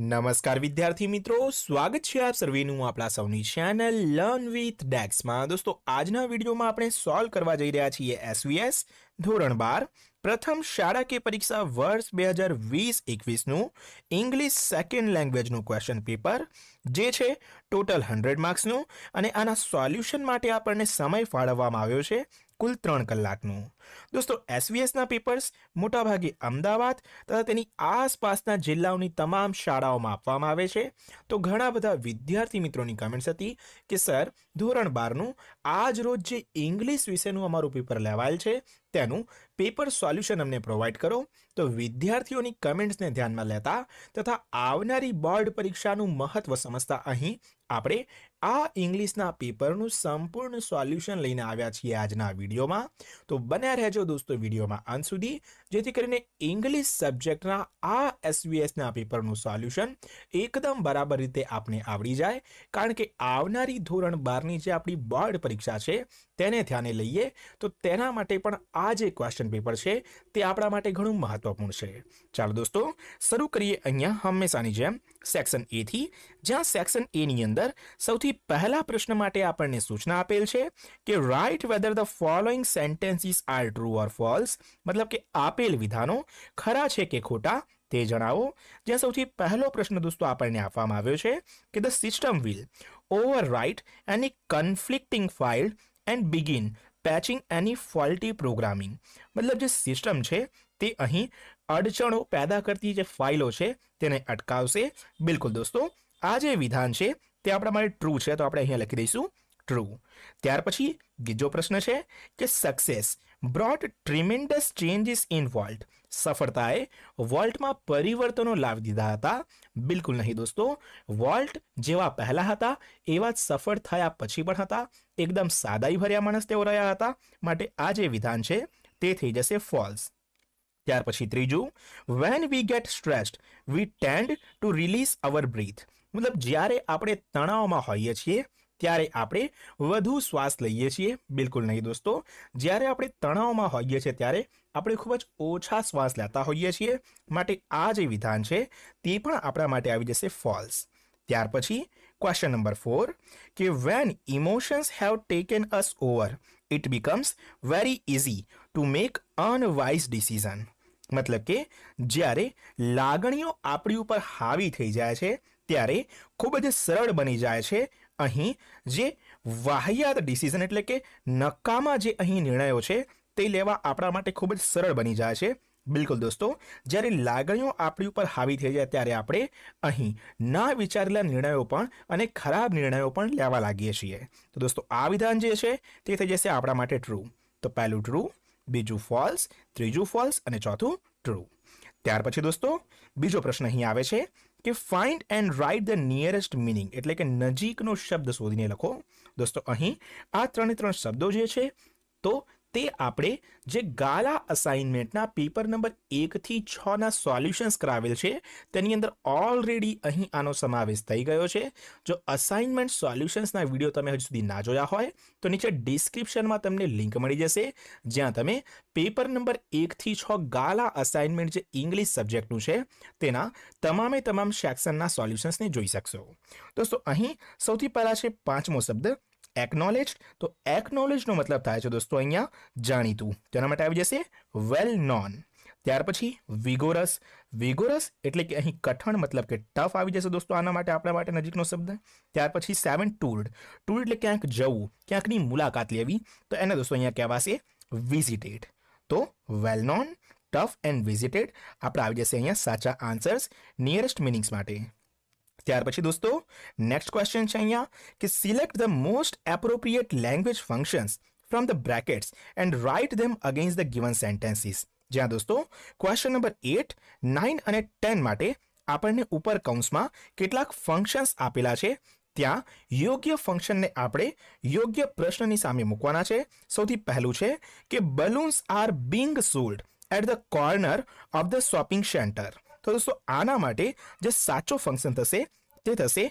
નમસ્કાર વિદ્યાર્થી મિત્રો સ્વાગત છે આપ સર્વેનું આપણા સૌની ચેનલ લર્ન વિથ ડેક્સમાં દોસ્તો આજના વિડીયોમાં આપણે સોલ્વ કરવા જઈ રહ્યા છીએ એસવીએસ ધોરણ બાર પ્રથમ શાળા કે પરીક્ષા વર્ષ બે હજાર વીસ એકવીસનું ઇંગ્લિશ સેકન્ડ લેંગ્વેજનું ક્વેશ્ચન પેપર જે છે ટોટલ હંડ્રેડ માર્ક્સનું અને આના સોલ્યુશન માટે આપણને સમય ફાળવવામાં આવ્યો છે કુલ ત્રણ કલાકનું દોસ્તો એસવીએસના પેપર્સ મોટાભાગે અમદાવાદ તથા તેની આસપાસના જિલ્લાઓની તમામ શાળાઓમાં આપવામાં આવે છે તો ઘણા બધા વિદ્યાર્થી મિત્રોની કમેન્ટ્સ હતી કે સર ધોરણ બારનું આજ રોજ જે ઇંગ્લિશ વિષયનું અમારું પેપર લેવાયેલ છે તેનું પેપર સોલ્યુશન અમને પ્રોવાઈડ કરો તો વિદ્યાર્થીઓની કમેન્ટ્સને ધ્યાનમાં લેતા તથા આવનારી બોર્ડ પરીક્ષાનું મહત્ત્વ સમજતા અહીં આપણે આ ઇંગ્લિશના પેપરનું સંપૂર્ણ સોલ્યુશન લઈને આવ્યા છીએ આજના વિડીયોમાં તો બન્યા રહેજો દોસ્તો વિડીયોમાં અંત સુધી જેથી કરીને ઇંગ્લિશ સબ્જેક્ટના આ એસવીએસના પેપરનું સોલ્યુશન એકદમ બરાબર રીતે આપને આવડી જાય કારણ કે આવનારી ધોરણ બારની જે આપણી બોર્ડ પરીક્ષા છે તેને ધ્યાને લઈએ તો તેના માટે પણ આ જે ક્વેશ્ચન પેપર છે તે આપણા માટે ઘણું મહત્વપૂર્ણ છે ચાલો દોસ્તો શરૂ કરીએ અહીંયા હંમેશાની જેમ સેક્શન એથી જ્યાં સેક્શન એની અંદર સૌથી તેથી પહેલા પ્રશ્ન માટે આપણને સૂચના આપેલ છે કે write whether the following sentences are true or false મતલબ કે આપેલ વિધાનો ખરા છે કે ખોટા તે જણાવો જ્યાં સૌથી પહેલો પ્રશ્ન દોસ્તો આપણને આપવામાં આવ્યો છે કે the system will overwrite any conflicting file and begin patching any faulty programming મતલબ જે સિસ્ટમ છે તે અહીં અડચણો પેદા કરતી જે ફાઇલો છે તેને અટકાવશે બિલકુલ દોસ્તો આ જે વિધાન છે તે આપડે મારે ટ્રુ છે તો આપણે અહીંયા લખી દઈશું ટ્રુ ત્યાર પછી બીજો પ્રશ્ન છે કે success brought tremendous changes in Walt સફળતાએ વોલ્ટમાં પરિવર્તનો લાવ દીધા હતા બિલકુલ નહીં દોસ્તો વોલ્ટ જેવો પહેલા હતા એવા જ સફળ થયા પછી પણ હતા એકદમ સાદાઈ ભર્યા મનસ્તે ઓરયા હતા માટે આ જે વિધાન છે તે થઈ જશે ફોલ્સ ત્યાર પછી ત્રીજું when we get stressed we tend to release our breath मतलब जारे आपड़े तनाव માં હોઈએ છીએ ત્યારે આપણે વધુ શ્વાસ લઈ યે છીએ બિલકુલ નહીં દોસ્તો જ્યારે આપણે તણાવ માં હોઈએ છીએ ત્યારે આપણે ખૂબ જ ઓછો શ્વાસ લેતા હોઈએ છીએ માટે આ જે વિધાન છે તે પણ આપણા માટે આવી જશે ફોલ્સ ત્યાર પછી ક્વેશ્ચન નંબર 4 કે when emotions have taken us over it becomes very easy to make unwise decision મતલબ કે જ્યારે લાગણીઓ આપડી ઉપર હાવી થઈ જાય છે ત્યારે ખૂબ જ સરળ બની જાય છે અહીં જે વાહિયાત ડિસિઝન એટલે કે નકામા જે અહીં નિર્ણયો છે તે લેવા આપણા માટે ખૂબ જ સરળ બની જાય છે બિલકુલ દોસ્તો જ્યારે લાગણીઓ આપણી ઉપર હાવી થઈ જાય ત્યારે આપણે અહીં ના વિચારેલા નિર્ણયો પણ અને ખરાબ નિર્ણયો પણ લેવા લાગીએ છીએ તો દોસ્તો આ વિધાન જે છે તે થઈ જશે આપણા માટે ટ્રુ તો પહેલું ટ્રુ બીજું ફોલ્સ ત્રીજું ફોલ્સ અને ચોથું ટ્રુ ત્યાર પછી દોસ્તો બીજો પ્રશ્ન અહીં આવે છે કે find and write the nearest meaning એટલે કે નજીકનો શબ્દ શોધીને લખો દોસ્તો અહીં આ ત્રણે ત્રણ શબ્દો જે છે તો તે આપણે જે ગાલા અસાઇનમેન્ટના પેપર નંબર એકથી છના સોલ્યુશન્સ કરાવેલ છે તેની અંદર ઓલરેડી અહીં આનો સમાવેશ થઈ ગયો છે જો અસાઇનમેન્ટ સોલ્યુશન્સના વિડીયો તમે હજુ સુધી ના જોયા હોય તો નીચે ડિસ્ક્રિપ્શનમાં તમને લિંક મળી જશે જ્યાં તમે પેપર નંબર એકથી છ ગાલા અસાઇનમેન્ટ જે ઇંગ્લિશ સબ્જેક્ટનું છે તેના તમામે તમામ સેક્શનના સોલ્યુશન્સને જોઈ શકશો દોસ્તો અહીં સૌથી પહેલાં છે પાંચમો શબ્દ एक्नॉलेज्ड तो एक्नॉलेज्ड नो मतलब था है जो दोस्तों यहां जानी तू जणा मेंटे आवी जैसे वेल नोन ત્યાર પછી વિગોરસ વિગોરસ એટલે કે અહીં કઠણ મતલબ કે ટફ આવી જેસો દોસ્તો આના માટે આપળા માટે નજીકનો શબ્દ ત્યાર પછી સેવન ટુરડ ટુર એટલે કે જઉં ક્યાંકની મુલાકાત લેવી તો એને દોસ્તો અહીંયા કહેવાશે વિઝિટેડ તો well known tough and visited આપડે આવી જશે અહીંયા સાચા આન્સર્સ નિયરેસ્ટ मीनिंग्स માટે ત્યાર પછી દોસ્તો નેક્સ્ટ ક્વેશ્ચન છે અહીંયા કે select the most appropriate language functions from the brackets and write them against the given sentences じゃあ દોસ્તો ક્વેશ્ચન નંબર 8 9 અને 10 માટે આપણને ઉપર કૌંસમાં કેટલા ફંક્શન્સ આપેલા છે ત્યાં યોગ્ય ફંક્શનને આપણે યોગ્ય પ્રશ્નની સામે મૂકવાના છે સૌથી પહેલું છે કે balloons are being sold at the corner of the shopping centre તો દોસ્તો આના માટે જે સાચો ફંક્શન થશે તે થશે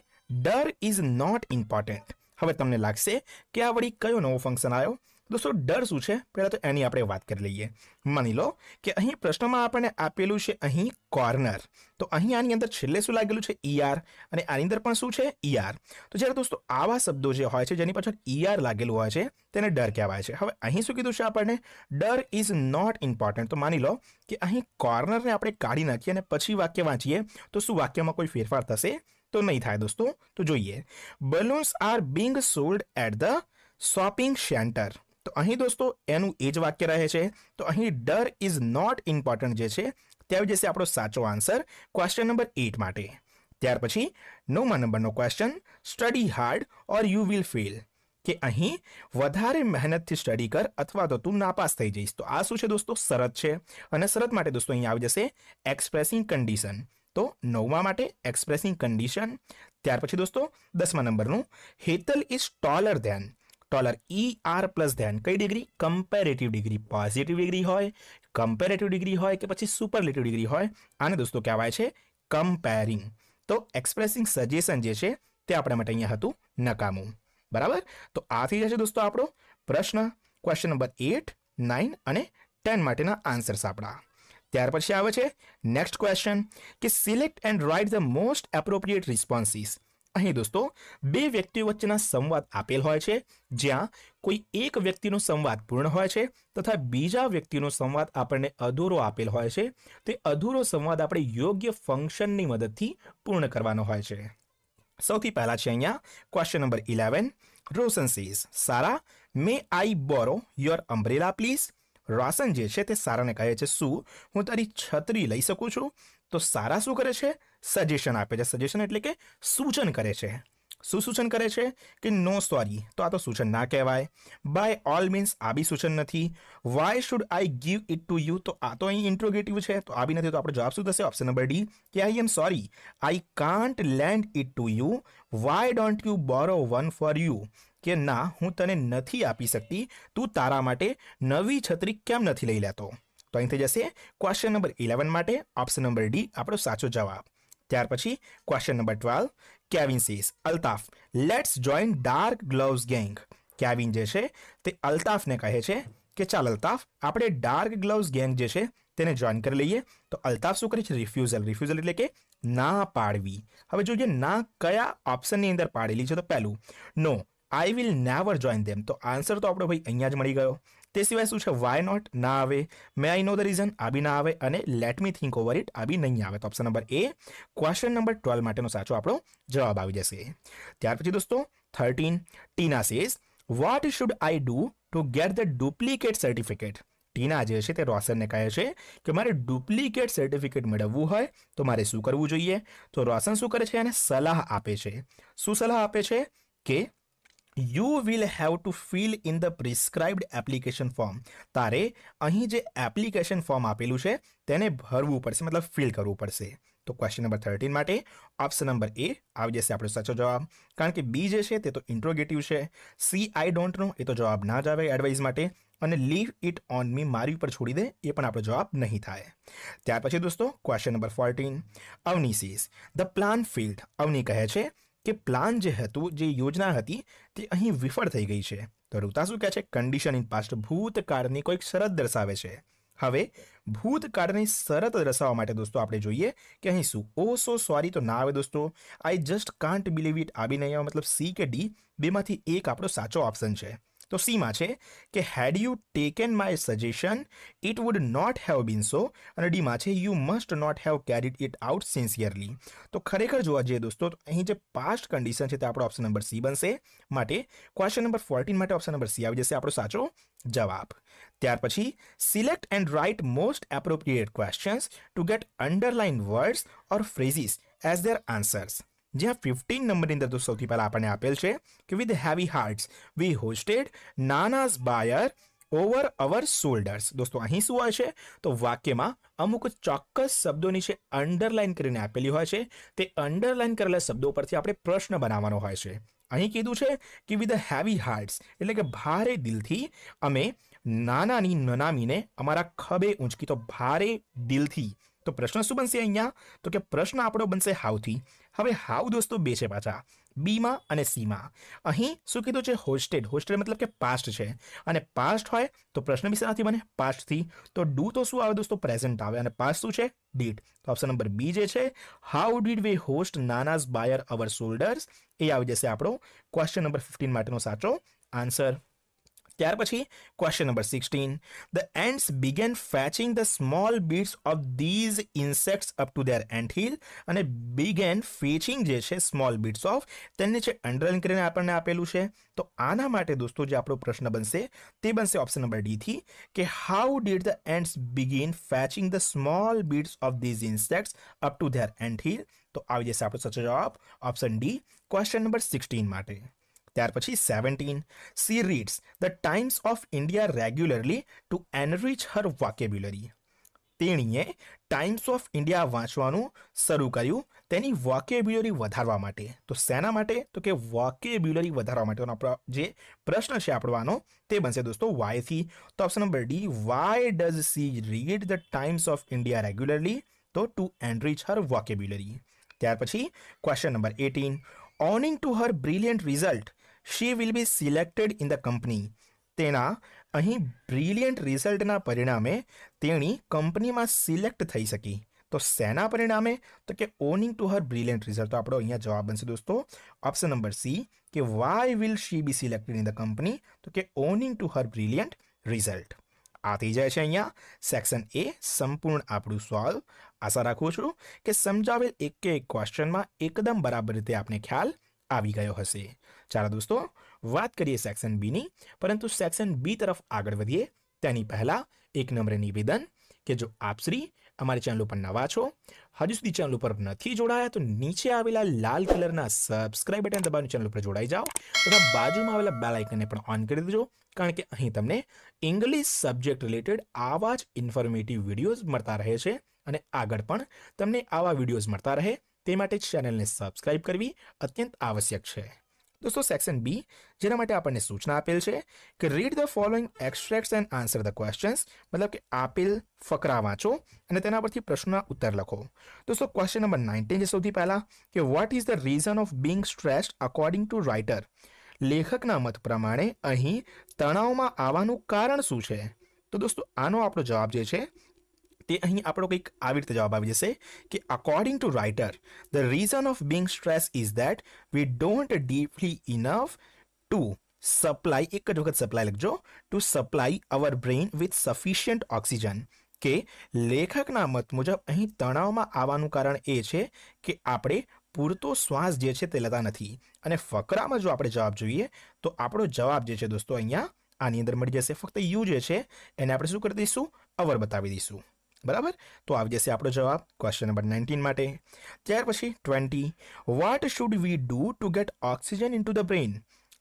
ડર ઇઝ નોટ ઇમ્પોર્ટન્ટ હવે તમને લાગશે કે આ વળી કયો નવો ફંક્શન આવ્યો દોસ્તો ડર શું છે પહેલાં તો એની આપણે વાત કરી લઈએ માની લો કે અહીં પ્રશ્નમાં આપણને આપેલું છે અહીં કોર્નર તો અહીં આની અંદર છેલ્લે શું લાગેલું છે ઈઆર e અને આની અંદર પણ શું છે ઈઆર e તો જ્યારે દોસ્તો આવા શબ્દો જે હોય છે જેની પાછળ ઈઆર e લાગેલું હોય છે તેને ડર કહેવાય છે હવે અહીં શું કીધું છે આપણને ડર ઇઝ નોટ ઇમ્પોર્ટન્ટ તો માની લો કે અહીં કોર્નરને આપણે કાઢી નાખીએ અને પછી વાક્ય વાંચીએ તો શું વાક્યમાં કોઈ ફેરફાર થશે તો નહીં થાય દોસ્તો તો જોઈએ balloons are being sold at the shopping centre તો અહી દોસ્તો એનું એજ વાક્ય રહે છે તો અહી ડર ઇઝ નોટ ઇમ્પોર્ટન્ટ જે છે તે આ વિજેસે આપણો સાચો આન્સર ક્વેશ્ચન નંબર 8 માટે ત્યાર પછી નોમા નંબરનો question study hard or you will fail કે અહી વધારે મહેનત થી સ્ટડી કર અથવા તો તું નાપાસ થઈ જઈશ તો આ શું છે દોસ્તો શરત છે અને શરત માટે દોસ્તો અહીં આવી જશે એક્સપ્રેસિંગ કન્ડિશન તો નોમા માટે એક્સપ્રેસિંગ કન્ડિશન ત્યાર પછી દોસ્તો 10મા નંબરનો Hetal is taller than Dolar E R plus than કઈ degree comparative degree positive degree હોય કમ્પેરેટિવ ડિગ્રી હોય કે પછી સુપરલેટિવ ડિગ્રી હોય આને દોસ્તો કહેવાય છે કમ્પેરિંગ તો એક્સપ્રેસિંગ સજેશન જે છે તે આપણા માટે અહીંયા હતું નકામું બરાબર તો આ થઈ જશે દોસ્તો આપણો પ્રશ્ન ક્વેશ્ચન નંબર એટ નાઇન અને ટેન માટેના આન્સર્સ આપણા ત્યાર પછી આવે છે નેક્સ્ટ ક્વેશ્ચન કે select and write the most appropriate responses અહીં દોસ્તો બે વ્યક્તિઓ વચ્ચેના સંવાદ આપેલ હોય છે જ્યાં કોઈ એક વ્યક્તિનો સંવાદ પૂર્ણ હોય છે તથા બીજા વ્યક્તિનો સંવાદ આપણને અધૂરો આપેલ હોય છે તે અધૂરો સંવાદ આપણે યોગ્ય ફંક્શનની મદદથી પૂર્ણ કરવાનો હોય છે સૌથી પહેલા છે અહીંયા question number eleven Roshan says Sara may I borrow your umbrella please Roshan જે છે તે સારાને કહે છે શું હું તારી છત્રી લઈ શકું છું તો સારા શું કરે છે સજેશન આપે છે સજેશન એટલે કે સૂચન કરે છે સુ સૂચન કરે છે કે નો સોરી તો આ તો સૂચન ના કહેવાય બાય ઓલ મીન્સ આ બી સૂચન નથી why should I give it to you તો આ તો અહી ઇન્ટ્રોગેટિવ છે તો આ બી નથી તો આપડે જવાબ શું થશે ઓપ્શન નંબર ડી કે I am sorry I can't lend it to you why don't you borrow one for you કે ના હું તને નથી આપી શકતી તું તારા માટે નવી છત્રી કેમ નથી લઈ લેતો તો અંતે જે છે ક્વેશ્ચન નંબર 11 માટે ઓપ્શન નંબર ડી આપણો સાચો જવાબ ત્યાર પછી question number 12 Kevin says Altaf let's join dark gloves gang Kevin જે છે તે અલ્તાફ ને કહે છે કે ચાલ અલ્તાફ આપણે ડાર્ક ગ્લોવ્સ ગેંગ જે છે તેને જોઈન કરી લઈએ તો અલ્તાફ શું કરે છે રિફ્યુઝ રિફ્યુઝ એટલે કે ના પાડવી હવે જોજે ના કયા ઓપ્શનની અંદર પાડેલી છે તો પહેલું no I will never join them તો આન્સર તો આપણો ભાઈ અહીંયા જ મળી ગયો તે સિવાય સુછે વાય નોટ ના આવે મે આઈ નો ધ રીઝન આબી ના આવે અને let me think over it આબી નહીં આવે તો option number A question number 12 માતેનો સાચો આપણો જવાબ આવી જશે ત્યાર પછી દોસ્તો 13 Tina says what should I do to get the duplicate certificate Tina જે છે તે રોશનને કહી છે કે મારે ડુપ્લિકેટ સર્ટિફિકેટ મેળવવું હોય તો મારે શું કરવું જોઈએ તો રોશન શું કરે છે અને સલાહ આપે છે શું સલાહ આપે છે કે you will have to fill in the prescribed application form તારે અહીં જે એપ્લિકેશન ફોર્મ આપેલું છે તેને ભરવું પડશે મતલબ ફિલ કરવું પડશે તો ક્વેશ્ચન નંબર થર્ટીન માટે ઓપ્શન નંબર એ આવી જશે આપણો સાચો જવાબ કારણ કે બી જે છે તે તો ઇન્ટ્રોગેટિવ છે સી આઈ ડોન્ટ નો એ તો જવાબ ના જ આવે એડવાઇઝ માટે અને લીવ ઇટ ઓન મી મારી ઉપર છોડી દે એ પણ આપણો જવાબ નહીં થાય ત્યાર પછી દોસ્તો question number fourteen Avani sees the plan field Avani કહે છે કે પ્લાન જે હતું જે યોજના હતી તે અહીં વિફળ થઈ ગઈ છે તો ઋતા શું કહે છે કન્ડિશન ઇન પાસ્ટ ભૂતકાળની કોઈક શરત દર્શાવે છે હવે ભૂતકાળની શરત દર્શાવવા માટે દોસ્તો આપણે જોઈએ કે અહીં શું ઓ સો સોરી તો ના આવે દોસ્તો I just can't believe it આવી મતલબ સી કે ડી બેમાંથી એક આપણો સાચો ઓપ્શન છે तो सीमा है कि had you taken my suggestion it would not have been so और डी में you must not have carried it out sincerely तो खरेखर जो जाइए दोस्तों अँ जो पास्ट कंडीशन है तो आप ऑप्शन नंबर सी बन सट question number fourteen option number C आई जैसे आप साचो जवाब त्यार पी select and write most appropriate question to get underline words और फ्रेजिस एज देर आंसर्स જ્યાં ફિફ્ટીન નંબરની અંદર તો સૌથી પહેલાં આપણને આપેલ છે કે with heavy hearts we hosted Nana's bier over our shoulders દોસ્તો અહીં શું હોય છે તો વાક્યમાં અમુક ચોક્કસ શબ્દોની છે અંડરલાઇન કરીને આપેલી હોય છે તે અંડરલાઇન કરેલા શબ્દો પરથી આપણે પ્રશ્ન બનાવવાનો હોય છે અહીં કીધું છે કે વિથ હેવી હાર્ટ્સ એટલે કે ભારે દિલથી અમે નાનાની નનામીને અમારા ખભે ઊંચકી તો ભારે દિલથી તો પ્રશ્ન શું બનશે અહીંયા તો કે પ્રશ્ન આપણો બનશે હાવથી હવે હાવ દોસ્તો બે છે પાછા બીમાં અને સીમાં અહીં શું કીધું છે હોસ્ટેડ હોસ્ટેડ મતલબ કે પાસ્ટ છે અને પાસ્ટ હોય તો પ્રશ્ન બી શેનાથી બને પાસ્ટથી તો ડુ તો શું આવે દોસ્તો પ્રેઝન્ટ આવે અને પાસ્ટ શું છે ડીડ તો ઓપ્શન નંબર બી જે છે how did we host Nana's bier our shoulders A આવી જશે આપણો ક્વેશ્ચન નંબર ફિફ્ટીન માટેનો સાચો આન્સર ત્યાર પછી question number 16 the ants began fetching the small bits of this insects up to their ant hill અને બિગન ફેચિંગ જે છે સ્મોલ બીટ્સ ઓફ તને છે અન્ડરલાઈન કરેન આપણે આપેલું છે તો આના માટે દોસ્તો જે આપણો પ્રશ્ન બનશે તે બનશે ઓપ્શન નંબર ડી થી કે how did the ants began fetching the small bits of this insects up to their ant hill તો આ વિજે સાપ સચો જવાબ ઓપ્શન ડી ક્વેશ્ચન નંબર 16 માટે ત્યાર પછી seventeen she reads the Times of India regularly to enrich her vocabulary તેણીએ Times of India વાંચવાનું શરૂ કર્યું તેની વોકેબ્યુલરી વધારવા માટે તો શેના માટે તો કે વોકેબ્યુલરી વધારવા માટેનો આપણો જે પ્રશ્ન છે આપણવાનો તે બનશે દોસ્તો વાયથી તો option number D why does she read the Times of India regularly તો ટુ એનરીચ હર વોકેબ્યુલરી ત્યાર પછી question number eighteen owing to her brilliant result she will be selected in the company તેના અહીં brilliant રિઝલ્ટના પરિણામે તેણી કંપનીમાં select થઈ શકી તો શેના પરિણામે તો કે owing to her brilliant result તો આપણો અહીંયા જવાબ બનશે દોસ્તો ઓપ્શન નંબર સી કે why will she be selected in the company તો કે owing to her brilliant result આ થઈ જાય છે અહીંયા સેક્શન એ સંપૂર્ણ આપણું સોલ્વ આશા રાખું છું કે સમજાવેલ એકે એક ક્વેશ્ચનમાં એકદમ બરાબર રીતે આપને ખ્યાલ આવી ગયો હશે ચાલો દોસ્તો વાત કરીએ સેક્શન બીની પરંતુ સેક્શન બી તરફ આગળ વધીએ તેની પહેલાં એક નમ્ર નિવેદન કે જો આપ શ્રી અમારી ચેનલ ઉપર નવા છો હજુ સુધી ચેનલ ઉપર નથી જોડાયા તો નીચે આવેલા લાલ કલરના સબસ્ક્રાઇબ બટન દબાવીને ચેનલ ઉપર જોડાઈ જાઓ તથા બાજુમાં આવેલા બેલ આઇકનને પણ ઓન કરી દેજો કારણ કે અહીં તમને ઇંગ્લિશ સબ્જેક્ટ રિલેટેડ આવા જ ઇન્ફોર્મેટિવ વિડીયોઝ મળતા રહે છે અને આગળ પણ તમને આવા વિડીયોઝ મળતા રહે એ માટે જ ચેનલ ને સબ્સ્ક્રાઇબ કરી લેવું અત્યંત આવશ્યક છે દોસ્તો સેક્શન બી જેના માટે આપને સૂચના આપેલ છે કે read the following extracts and answer the questions મતલબ કે આપેલ ફકરા વાંચો અને તેના પરથી પ્રશ્નોના ઉત્તર લખો દોસ્તો ક્વેશ્ચન નંબર 19 જે સૌથી પહેલા કે what is the reason of being stressed according to writer લેખક ના મત પ્રમાણે અહી તણાવમાં આવવાનું કારણ શું છે તો દોસ્તો આનો આપણો જવાબ જે છે તે અહીં આપણો કંઈક આવી રીતે જવાબ આવી જશે કે according to writer the reason of being stress is that we don't deeply enough to supply એક જ વખત સપ્લાય લખજો to supply our brain with sufficient oxygen કે લેખકના મત મુજબ અહીં તણાવમાં આવવાનું કારણ એ છે કે આપણે પૂરતો શ્વાસ જે છે તે લેતા નથી અને ફકરામાં જો આપણે જવાબ જોઈએ તો આપણો જવાબ જે છે દોસ્તો અહીંયા આની અંદર મળી જશે ફક્ત યુ જે છે એને આપણે શું કરી દઈશું અવર બતાવી દઈશું બરાબર તો આવો જેસે આપણો જવાબ ક્વેશ્ચન નંબર 19 માટે ત્યાર પછી 20 what should we do to get oxygen into the brain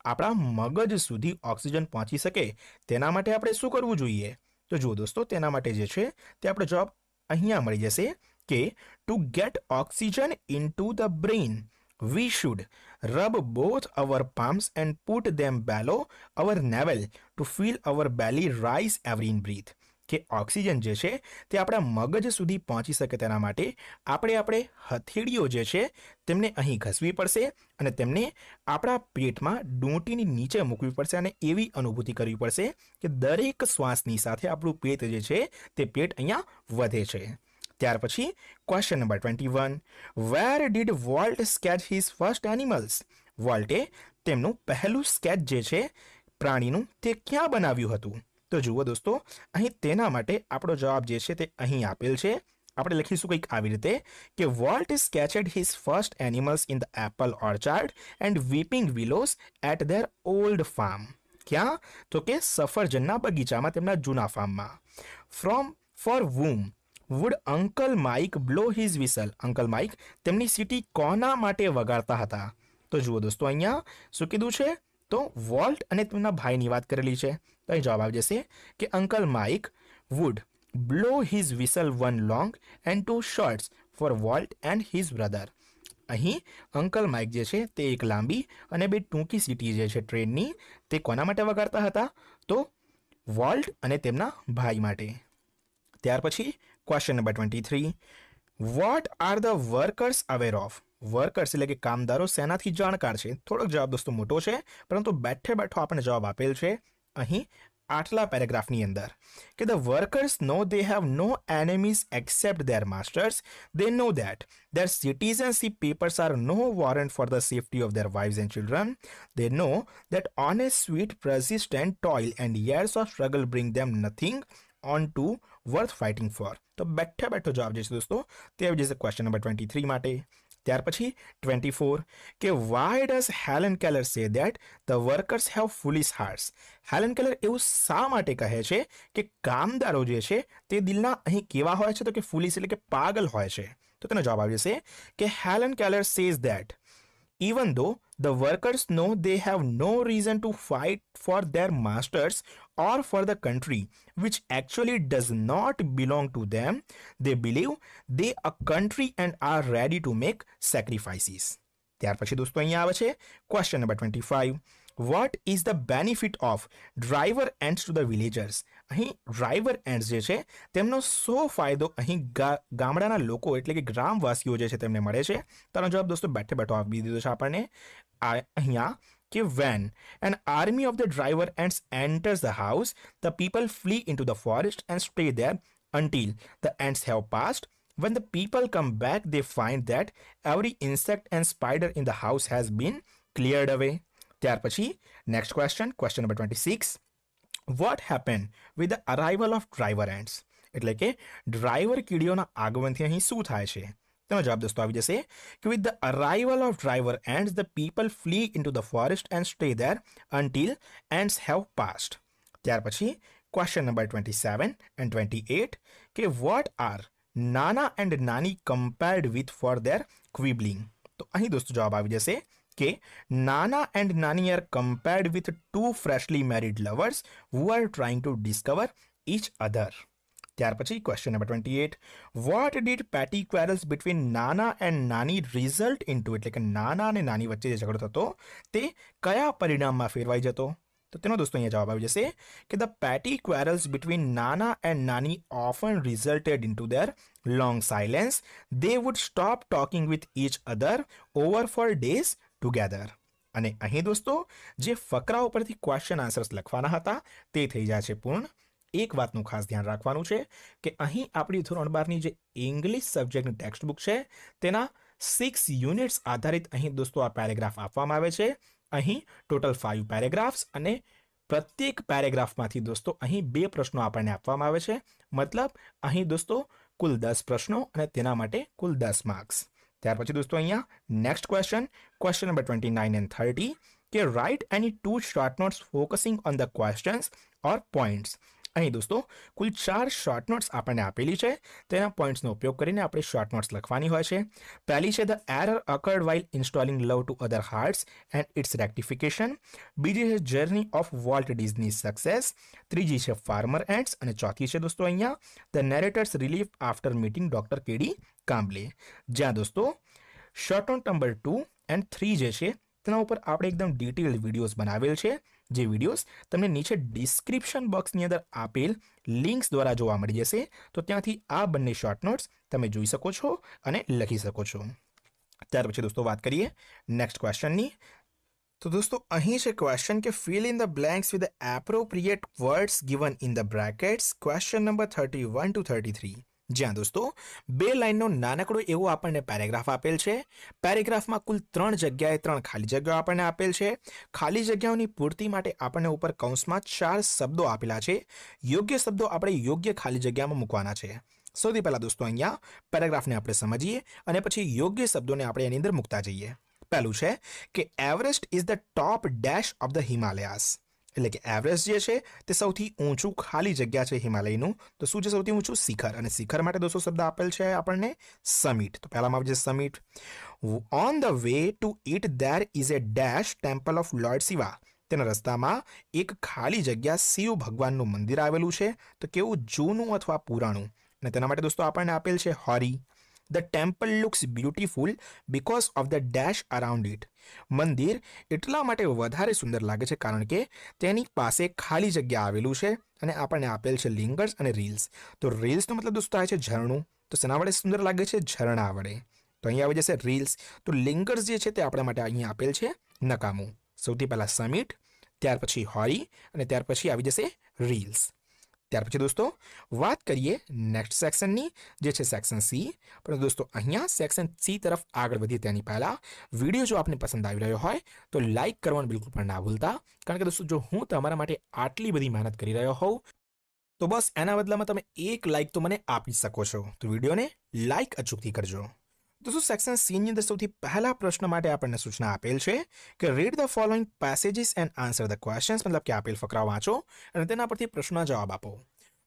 આપડા મગજ સુધી ઓક્સિજન પહોંચી શકે તેના માટે આપણે શું કરવું જોઈએ તો જુઓ દોસ્તો તેના માટે જે છે તે આપણો જવાબ અહીંયા મળી જશે કે to get oxygen into the brain we should rub both our palms and put them below our navel to feel our belly rise every breath કે ઓક્સિજન જે છે તે આપણા મગજ સુધી પહોંચી શકે તેના માટે આપણે આપણે હથેળીઓ જે છે તેમને અહી ઘસવી પડશે અને તેમને આપણા પેટમાં ડુંટીની નીચે મૂકવી પડશે અને એવી અનુભૂતિ કરવી પડશે કે દરેક શ્વાસની સાથે આપણું પેટ જે છે તે પેટ અહીંયા વધે છે ત્યાર પછી question number 21 where did Walt sketch his first animals વોલ્ટે તેમનો પહેલો સ્કેચ જે છે પ્રાણીનો તે શું બનાવ્યો હતો તો જુઓ દોસ્તો અહી તેના માટે આપણો જવાબ જે છે તે અહી આપેલ છે આપણે લખીશું કંઈક આવી રીતે કે what is sketched his first animals in the apple orchard and weeping willows at their old farm શું તો કે સફરજનના બગીચામાં તેમનો જૂના ફાર્મમાં from for whom would uncle Mike blow his whistle uncle Mike તેમની સીટી કોના માટે વગાડતા હતા તો જુઓ દોસ્તો અહીંયા શું કીધું છે તો વોલ્ટ અને તેમના ભાઈની વાત કરેલી છે તો અહીં જવાબ આવી જશે કે uncle Mike would blow his whistle one long and two shorts for Walt and his brother અહીં અંકલ માઇક જે છે તે એક લાંબી અને બે ટૂંકી સીટી જે છે ટ્રેનની તે કોના માટે વગાડતા હતા તો વોલ્ટ અને તેમના ભાઈ માટે ત્યાર પછી question number twenty three what are the workers aware of workers એટલે કે કામદારો સેનાથી જાણકાર છે થોડોક જવાબ દોસ્તો મોટો છે પરંતુ બેઠે બેઠો આપણને જવાબ આપેલ છે અહીં આઠલા પેરેગ્રાફની અંદર કે the workers know they have no enemies except their masters they know that their citizenship papers are no warrant for the safety of their wives and children they know that on a sweet persistent toil and years of struggle bring them nothing on to worth fighting for તો બેઠા બેઠો જવાબ જે છે દોસ્તો તે આવી જશે ક્વેશ્ચન નંબર ટ્વેન્ટી થ્રી માટે ત્યાર પછી 24 કે why does Helen Keller say that the workers have foolish hearts Helen Keller એઉ સા માટે કહે છે કે કામદારો જે છે તે દિલના અહી કેવા હોય છે તો કે ફૂલીશ એટલે કે પાગલ હોય છે તો તેનો જવાબ આવી જશે કે Helen Keller says that even though The workers know they have no reason to fight for their masters or for the country, which actually does not belong to them. They believe they are country and are ready to make sacrifices. Question number 25 What is the benefit of driver twenty to the villagers? અહીં driver ants જે છે તેમનો સો ફાયદો અહીં ગામડાના લોકો એટલે કે ગ્રામવાસીઓ જે છે તેમને મળે છે તેનો જવાબ દોસ્તો બેઠે બેટો આપ બીધી દોશા આપણે આ અહીંયા કે when an army of the driver ants enters the house the people flee into the forest and stay there until the ants have passed when the people come back they find that every insect and spider in the house has been cleared away ત્યાર પછી next question question number 26 what happen with the arrival of driver ants એટલે કે driver કીડીઓના આગમનથી અહીં શું થાય છે તેનો જવાબ દોસ્તો આવી જશે કે with the arrival of driver ants the people flee in to the forest and stay there until ants have passed ત્યાર પછી question number twenty seven and twenty eight કે what are Nana and Nani compared with for their quibbling તો અહીં દોસ્તો જવાબ આવી જશે के Nana and Nani are compared with to freshly married lovers who are trying to discover each other ત્યાર પછી question number 28 what did petty quarrels between Nana and Nani result into એટલે કે નાના ને નાની વચ્ચે જે ઝઘડતો તો તે કયા પરિણામમાં ફેરવાઈ જતો તો તેનો દોસ્તો અહીંયા જવાબ આવી જશે કે the petty quarrels between Nana and Nani often resulted into their long silence they would stop talking with each other over for days together અને અહીં દોસ્તો જે ફકરા ઉપરથી ક્વેશ્ચન આન્સર્સ લખવાના હતા તે થઈ જાય છે પૂર્ણ એક વાતનું ખાસ ધ્યાન રાખવાનું છે કે અહીં આપણી ધોરણ બારની જે ઇંગ્લિશ સબ્જેક્ટની ટેક્સ્ટ બુક છે તેના સિક્સ યુનિટ્સ આધારિત અહીં દોસ્તો આ પેરેગ્રાફ આપવામાં આવે છે અહીં ટોટલ ફાઇવ પેરેગ્રાફ્સ અને પ્રત્યેક પેરેગ્રાફમાંથી દોસ્તો અહીં બે પ્રશ્નો આપણને આપવામાં આવે છે મતલબ અહીં દોસ્તો કુલ દસ પ્રશ્નો અને તેના માટે કુલ દસ માર્ક્સ ત્યાર પછી દોસ્તો અહીંયા next question question number 29 and 30 કે write any two short notes focusing on the questions or points અહી દોસ્તો કુલ ચાર શોર્ટ નોટ્સ આપણને આપીલી છે તેના પોઈન્ટ્સનો ઉપયોગ કરીને આપણે શોર્ટ નોટ્સ લખવાની હોય છે પહેલી છે the error occurred while installing love to other hearts and its rectification બીજી છે journey of Walt Disney success ત્રીજી છે ફાર્મર એન્ડ્સ અને ચોથી છે દોસ્તો અહીંયા the narrator's relief after meeting doctor કેડી કમ્પ્લીટ じゃ દોસ્તો શોર્ટ નોટ નંબર 2 એન્ડ 3 જે છે તેના ઉપર આપણે એકદમ ડિટેલ વીડિયોસ બનાવેલ છે જે વીડિયોસ તમને નીચે ડિસ્ક્રિપ્શન બોક્સ ની અંદર આપેલ લિંક્સ દ્વારા જોવા મળી જશે તો ત્યાંથી આ બन्ने શોર્ટ નોટ્સ તમે જોઈ શકો છો અને લખી શકો છો ત્યાર પછી દોસ્તો વાત કરીએ નેક્સ્ટ ક્વેશ્ચન ની તો દોસ્તો અહીં છે ક્વેશ્ચન કે fill in the blanks with the appropriate words given in the brackets question number 31 to 33 જ્યાં દોસ્તો બે લાઇનનો નાનકડો એવો આપણને પેરેગ્રાફ આપેલ છે પેરેગ્રાફમાં કુલ ત્રણ જગ્યાએ ત્રણ ખાલી જગ્યાઓ આપણને આપેલ છે ખાલી જગ્યાઓની પૂર્તિ માટે આપણને ઉપર કૌંસમાં ચાર શબ્દો આપેલા છે યોગ્ય શબ્દો આપણે યોગ્ય ખાલી જગ્યામાં મૂકવાના છે સૌથી પહેલાં દોસ્તો અહીંયા પેરેગ્રાફને આપણે સમજીએ અને પછી યોગ્ય શબ્દોને આપણે એની અંદર મૂકતા જઈએ પહેલું છે કે Everest is the top dash of the Himalayas એટલે કે એવરેસ્ટ જે છે તે સૌથી ઊંચું ખાલી જગ્યા છે હિમાલયનું તો શું છે સૌથી ઊંચું શિખર અને શિખર માટે દોસ્તો શબ્દ આપેલ છે આપણને સમિટ તો પહેલામાં આવશે summit on the way to it there is a dash temple of lord Shiva તેના રસ્તામાં એક ખાલી જગ્યા શિવ ભગવાનનું મંદિર આવેલું છે તો કેવું જૂનું અથવા પુરાણું અને તેના માટે દોસ્તો આપણને આપેલ છે હોરી The temple looks beautiful because of the dash around it. મંદિર એટલા માટે વધારે સુંદર લાગે છે કારણ કે તેની પાસે ખાલી જગ્યા આવેલું છે અને આપણને આપેલ છે લિંગર્સ અને રીલ્સ તો રીલ્સનો મતલબ દોસ્તો થાય છે ઝરણું તો શેના વડે સુંદર લાગે છે ઝરણા વડે તો અહીં આવી જશે રીલ્સ તો લિંગર્સ જે છે તે આપણા માટે અહીંયા આપેલ છે નકામું સૌથી પહેલાં સમિટ ત્યાર પછી હોરી અને ત્યાર પછી આવી જશે રીલ્સ ત્યાર પછી દોસ્તો વાત કરીએ નેક્સ્ટ સેક્શનની જે છે સેક્શન C પણ દોસ્તો અહીંયા સેક્શન C તરફ આગળ વધે તે ની પહેલા વિડિયો જો આપને પસંદ આવી રહ્યો હોય તો લાઈક કરવાનું બિલકુલ પણ ના ભૂલતા કારણ કે દોસ્તો જો હું તમારા માટે આટલી બધી માનત કરી રહ્યો હો તો બસ એના બદલામાં તમે એક લાઈક તો મને આપી શકો છો તો વિડિયોને લાઈક અચૂક કરીજો દોસ્તો સક્સેસ સેન્જે ઇન ધ સાઉથી પહેલો પ્રશ્ન માટે આપને સૂચના આપેલ છે કે read the following passages and answer the questions મતલબ કે આપેલ ફકરા વાંચો અને તેના પરથી પ્રશ્નોનો જવાબ આપો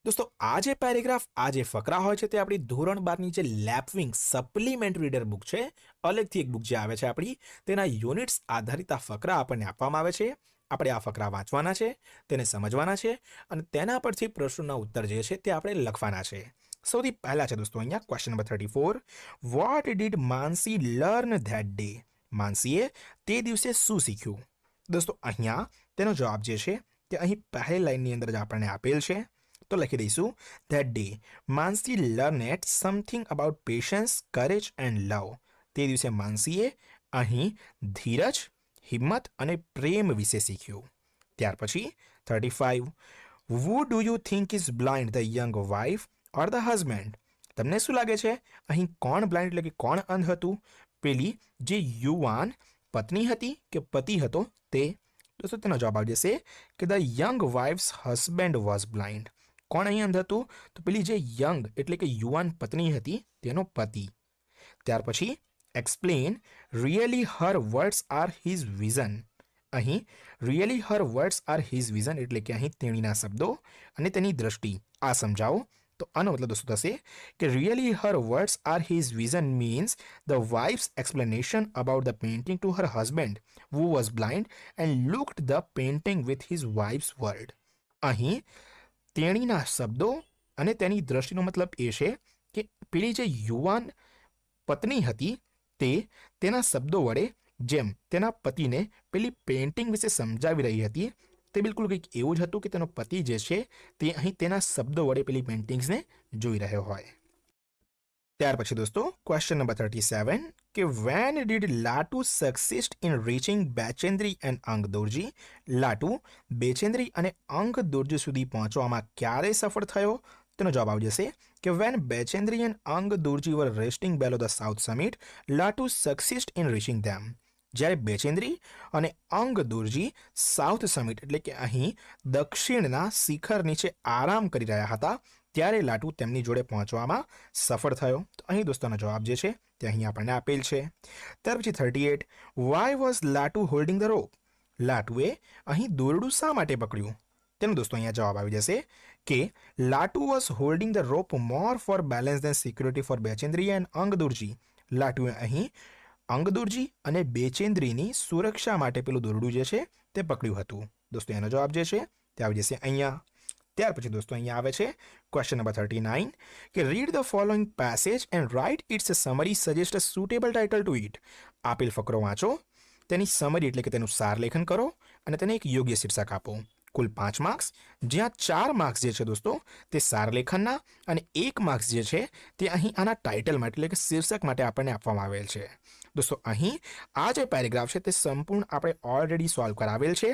દોસ્તો આ જે પેરેગ્રાફ આ જે ફકરા હોય છે તે આપણી ધોરણ 12 ની જે લેપવિંગ સપ્લિમેન્ટરી રીડર બુક છે અલગથી એક બુક જે આવે છે આપણી તેના યુનિટ્સ આધારિત આ ફકરા આપણને આપવામાં આવે છે આપણે આ ફકરા વાંચવાના છે તેને સમજવાના છે અને તેના પછી પ્રશ્નોનો ઉત્તર જે છે તે આપણે લખવાના છે તો દી પહેલા છે દોસ્તો અહીંયા question number 34 what did Mansi learn that day Mansi તે દિવસે શું શીખ્યું દોસ્તો અહીંયા તેનો જવાબ જે છે તે અહીં પહેલી લાઈન ની અંદર આપણને આપેલ છે તો લખી દઈશુ that day Mansi learned something about patience courage and love તે દિવસે માનસીએ અહીં ધીરજ હિંમત અને પ્રેમ વિશે શીખ્યું ત્યાર પછી 35 who do you think is blind the young wife or the husband તમને શું લાગે છે અહીં કોણ બ્લાઇન્ડ એટલે કે કોણ અંધ હતું પેલી જે યુવાન પત્ની હતી કે પતિ હતો તે દોસ્તો તેનો જવાબ આવી જશે કે the young wife's husband was blind કોણ અહીં અંધ હતું તો પેલી જે યંગ એટલે કે યુવાન પત્ની હતી તેનો પતિ ત્યાર પછી explain really her words are his vision અહીં really her words are his vision એટલે કે અહીં તેણીના શબ્દો અને તેની દ્રષ્ટિ આ સમજાવો તો આનો મતલબ દસ્તો થશે કે really her words are his vision means the wife's explanation about the painting to her husband Who was blind and looked the painting with his wife's world અહી તેનીના શબ્દો અને તેની દ્રષ્ટિનો મતલબ એ છે કે પેલી જે યુવાન પત્ની હતી તે તેના શબ્દો વડે જેમ તેના પતિને પેલી પેઇન્ટિંગ વિશે સમજાવી રહી હતી તે બિલકુલ કંઈક એવું જ હતું કે તેનો પતિ જે છે તે અહીં તેના શબ્દો વડે પેલી પેઇન્ટિંગ્સને જોઈ રહ્યો હોય ત્યાર પછી દોસ્તો ક્વેશ્ચન નંબર થર્ટી સેવન કે when did Latu succeeded in reaching Bachendri and Ang Dorjee લાટુ બેચેન્દ્રી અને અંગ દોરજી સુધી પહોંચવામાં ક્યારે સફળ થયો તેનો જવાબ આવી જશે કે van Bachendri and Ang Dorjee were resting below the south summit Latu succeeded in reaching them જ્યારે બેચેન્દ્રી અને અંગ અંગદુરજી સાઉથ સમિટ એટલે કે અહીં દક્ષિણના શિખર નીચે આરામ કરી રહ્યા હતા ત્યારે લાટુ તેમની જોડે પહોંચવામાં સફળ થયો તો અહીં દોસ્તોનો જવાબ જે છે તે અહીં આપણને આપેલ છે ત્યાર પછી thirty eight why was Latu holding the rope લાટુએ અહીં દોરડું શા માટે પકડ્યું તેનો દોસ્તો અહીંયા જવાબ આવી જશે કે Latu was holding the rope more for balance than security for Bachendri and Angdorjee લાટુએ અહીં અંગદુરજી અને બેચેન્દ્રીની સુરક્ષા માટે પેલું દોરડું જે છે તે પકડ્યું હતું દોસ્તો એનો જવાબ જે છે તે આવી જશે અહીંયા ત્યાર પછી દોસ્તો અહીંયા આવે છે ક્વેશ્ચન નંબર થર્ટી નાઇન કે read the following passage and write its summary suggest a suitable title to it આપેલ ફકરો વાંચો તેની સમરી એટલે કે તેનું સારલેખન કરો અને તેને એક યોગ્ય શીર્ષક આપો કુલ પાંચ માર્ક્સ જ્યાં ચાર માર્ક્સ જે છે દોસ્તો તે સારલેખનના અને એક માર્ક્સ જે છે તે અહીં આના ટાઇટલ માટે એટલે કે શીર્ષક માટે આપણને આપવામાં આવેલ છે દોસ્તો અહીં આ જે પેરેગ્રાફ છે તે સંપૂર્ણ આપણે ઓલરેડી સોલ્વ કરાવેલ છે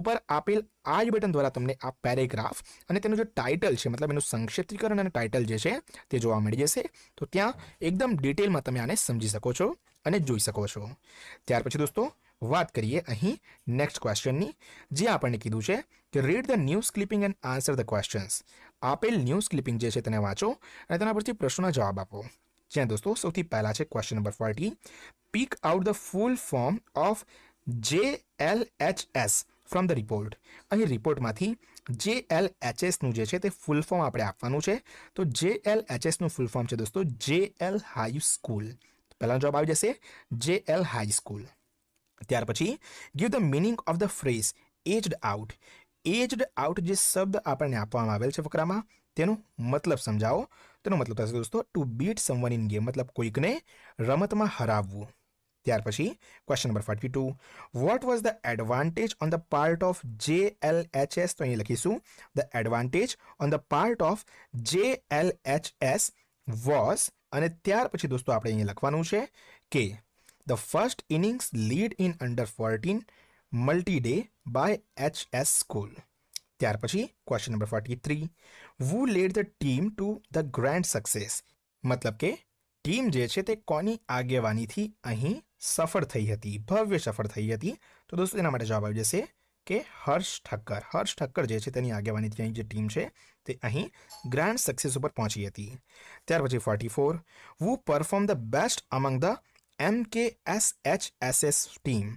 ઉપર આપેલ આ જ બટન દ્વારા તમને આ પેરેગ્રાફ અને તેનું જે ટાઇટલ છે મતલબ એનું સંક્ષેત્રીકરણ અને ટાઇટલ જે છે તે જોવા મળી જશે તો ત્યાં એકદમ ડિટેલમાં તમે આને સમજી શકો છો અને જોઈ શકો છો ત્યાર પછી દોસ્તો વાત કરીએ અહીં નેક્સ્ટ ક્વેશ્ચનની જે આપણને કીધું છે કે read the news clipping and answer the questions આપેલ ન્યૂઝ ક્લિપિંગ જે છે તેને વાંચો અને તેના પરથી પ્રશ્નોના જવાબ આપો ચાલો દોસ્તો સૌથી પહેલો છે question number 40 pick out the full form of JLHS from the report અહી રિપોર્ટમાંથી JLHS નું જે છે તે ફૂલ ફોર્મ આપણે આપવાનું છે તો JLHS નું ફૂલ ફોર્મ છે દોસ્તો JL હાઈ સ્કૂલ પહેલું જવાબ આવી જશે JL હાઈ સ્કૂલ ત્યાર પછી give the meaning of the phrase aged out aged out જે શબ્દ આપણને આપવામાં આવેલ છે વકરામાં તેનું મતલબ સમજાવો નો મતલબ થાય છે દોસ્તો to beat someone in game મતલબ કોઈકને રમતમાં હરાવવું ત્યાર પછી question number 42 what was the advantage on the part of J L HS તો અહીં લખીશુ the advantage on the part of J L HS was અને ત્યાર પછી દોસ્તો આપણે અહીં લખવાનું છે કે the first innings lead in under 14 multiday by HS school त્યાર પછી ક્વેશ્ચન નંબર 43 ਊ ਲீடு the team to the grand success મતલબ કે ટીમ જે છે તે કોની આગેવાની થી અહી સફળ થઈ હતી ભવ્ય સફળ થઈ હતી તો દોસ્તો એના માટે જવાબ આવી જશે કે હર્ષ ઠક્કર હર્ષ ઠક્કર જે છે તેની આગેવાની થી અહી જે ટીમ છે તે અહી ગ્રાન્ડ સક્સેસ ઉપર પહોંચી હતી ત્યાર પછી 44 ਊ perform the best among the M KSHSS team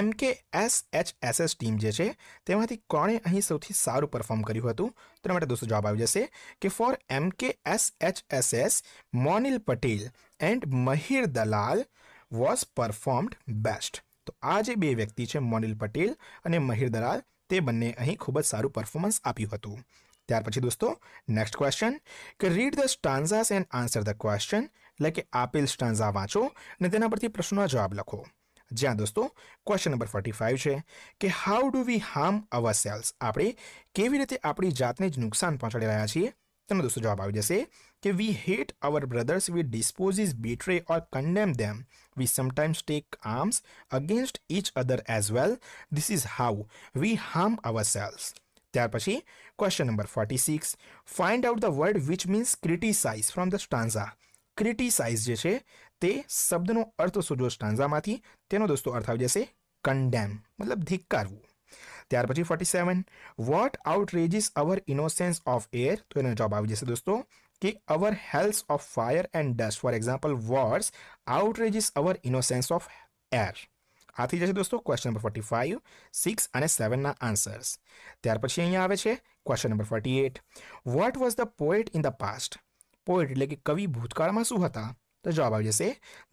mk sshss team જે છે તેમાંથી કોણે અહી સૌથી સારું પરફોર્મ કર્યું હતું તો તમારે દોસ્તો જવાબ આવી જશે કે for mk sshss Monil Patel and Mahir Dalal was performed best તો આ જે બે વ્યક્તિ છે મોનિલ પટેલ અને મહીર દલાલ તે બંને અહી ખૂબ જ સારું પરફોર્મન્સ આપ્યું હતું ત્યાર પછી દોસ્તો નેક્સ્ટ ક્વેશ્ચન કે read the stanzas and answer the question like કે આપેલ સ્ટાન્ઝા વાંચો અને તેના પરથી પ્રશ્નોનો જવાબ લખો જ્યાં દોસ્તો ક્વેશ્ચન નંબર ફોર્ટી ફાઇવ છે કે how do we harm ourselves આપણે કેવી રીતે આપણી જાતને જ નુકસાન પહોંચાડી રહ્યા છીએ તેનો દોસ્તો જવાબ આવી જશે કે we hate our brothers we despise betray or condemn them we sometimes take arms against each other as well this is how we harm ourselves ત્યાર પછી question number forty six find out the word which means criticise from the stanza criticise જે છે તે શબ્દનો અર્થ સુજોસ્ટાંજામાંથી તેનો દોસ્તો અર્થ આવી જશે કન્ડેમ મતલબ ધિક્કાર ત્યાર પછી 47 what outrages our innocence of air તો એનો જવાબ આવી જશે દોસ્તો કે our hells of fire and dust for example wars outrages our innocence of air આ થી જ છે દોસ્તો ક્વેશ્ચન નંબર 45 6 અને 7 ના આન્સર્સ ત્યાર પછી અહીંયા આવે છે question number 48 what was the poet in the past poet એટલે કે કવિ ભૂતકાળમાં શું હતા તો જવાબ આવશે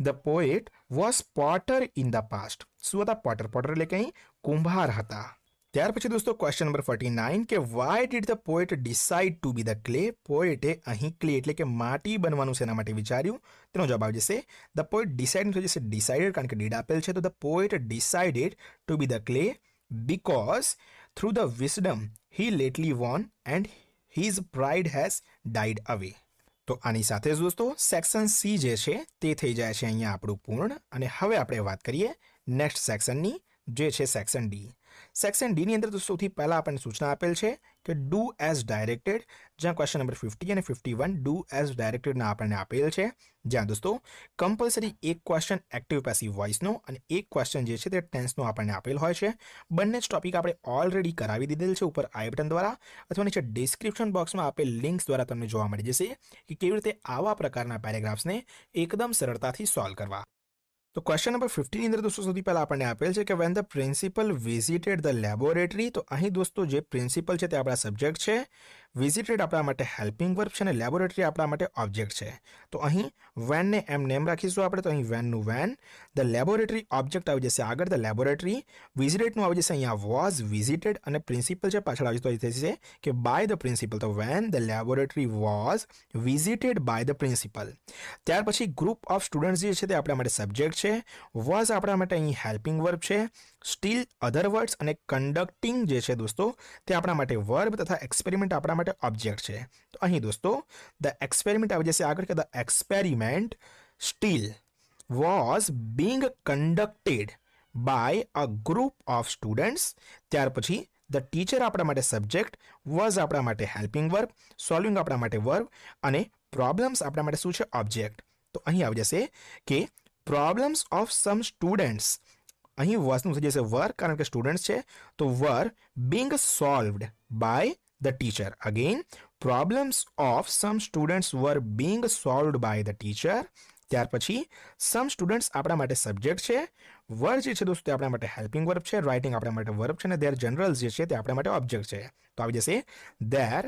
the poet was potter in the past સુવા ધ પોટર પોટર લેકે કુંભાર હતા ત્યાર પછી દોસ્તો ક્વેશ્ચન નંબર 49 કે why did the poet decide to be the clay poet એહી ક્લે એટલે કે માટી બનવાનું છે એના માટે વિચાર્યું તેનો જવાબ આવશે ધ પોએટ ડિસાઈડ સુજે ડિસાઈડેડ કારણ કે ડીડ આપેલ છે તો the poet decided to be the clay because through the wisdom he lately won and his pride has died away તો આની સાથે જ દોસ્તો સેક્શન સી જે છે તે થઈ જાય છે અહીંયા આપણું પૂર્ણ અને હવે આપણે વાત કરીએ નેક્સ્ટ સેક્શનની જે છે સેક્શન ડી सेक्शन डी ની અંદર દોસ્તો થી પહેલો આપને સૂચના આપેલ છે કે ડુ એઝ ડાયરેક્ટેડ જ્યાં ક્વેશ્ચન નંબર 50 અને 51 ડુ એઝ ડાયરેક્ટેડ આપણને આપેલ છે જ્યાં દોસ્તો કમ્પલસરી એક ક્વેશ્ચન એક્ટિવ પેસિવ વોઇસ નો અને એક ક્વેશ્ચન જે છે તે ટેન્સ નો આપણને આપેલ હોય છે બન્નેસ ટોપિક આપણે ઓલરેડી કરાવી દીધેલ છે ઉપર આઈ બટન દ્વારા અથવા નીચે ડિસ્ક્રિપ્શન બોક્સ માં આપે લિંક્સ દ્વારા તમે જોવા માંડી જોશે કે કેવી રીતે આવા પ્રકારના પેરેગ્રાફ્સ ને એકદમ સરળતાથી સોલ્વ કરવા તો ક્વેશ્ચન નંબર ફિફ્ટીની અંદર દોસ્તો સૌથી પહેલાં આપણને આપેલ છે કે when the principal visited the laboratory તો અહીં દોસ્તો જે પ્રિન્સિપલ છે તે આપણા સબ્જેક્ટ છે વિઝિટેડ આપણા માટે હેલ્પિંગ વર્બ છે અને લેબોરેટરી આપણા માટે ઓબ્જેક્ટ છે તો અહીં વેનને એમ નેમ રાખીશું આપણે તો અહીં વેનનું વેન ધ લેબોરેટરી ઓબ્જેક્ટ આવી જશે આગળ ધ લેબોરેટરી વિઝિટેડનું આવી જશે અહીંયા વોઝ વિઝિટેડ અને પ્રિન્સિપલ છે પાછળ આવી તો થશે કે બાય ધ પ્રિન્સિપલ તો when the laboratory was visited by the principal ત્યાર પછી ગ્રુપ ઓફ સ્ટુડન્ટ્સ જે છે તે આપણા માટે સબ્જેક્ટ છે વોઝ આપણા માટે અહીં હેલ્પિંગ વર્બ છે સ્ટીલ અધર વર્ડ્સ અને કન્ડક્ટિંગ જે છે દોસ્તો તે આપણા માટે વર્બ તથા એક્સપેરિમેન્ટ આપણા માટે ઓબ્જેક્ટ છે તો અહીં દોસ્તો ધ એક્સપેરિમેન્ટ આવી જશે આગળ કે the experiment still was being conducted by a group of students ત્યાર પછી ધ ટીચર આપણા માટે સબ્જેક્ટ વોઝ આપણા માટે હેલ્પિંગ વર્બ સોલ્વિંગ આપણા માટે વર્બ અને પ્રોબ્લેમ્સ આપણા માટે શું છે ઓબ્જેક્ટ તો અહીં આવી જશે કે પ્રોબ્લેમ્સ ઓફ સમ સ્ટુડન્ટ્સ અહીં વાસનું જેસે વર્ક કરના કે સ્ટુડન્ટ્સ છે તો were being solved by the teacher again problems of some students were being solved by the teacher ત્યાર પછી સમ સ્ટુડન્ટ્સ આપડા માટે સબ્જેક્ટ છે વર્ જે છે દોસ્તો આપડા માટે હેલ્પિંગ વર્બ છે રાઈટિંગ આપડા માટે વર્બ છે ને देयर જર્નલ્સ જે છે તે આપડા માટે ઓબ્જેક્ટ છે તો આવી જશે their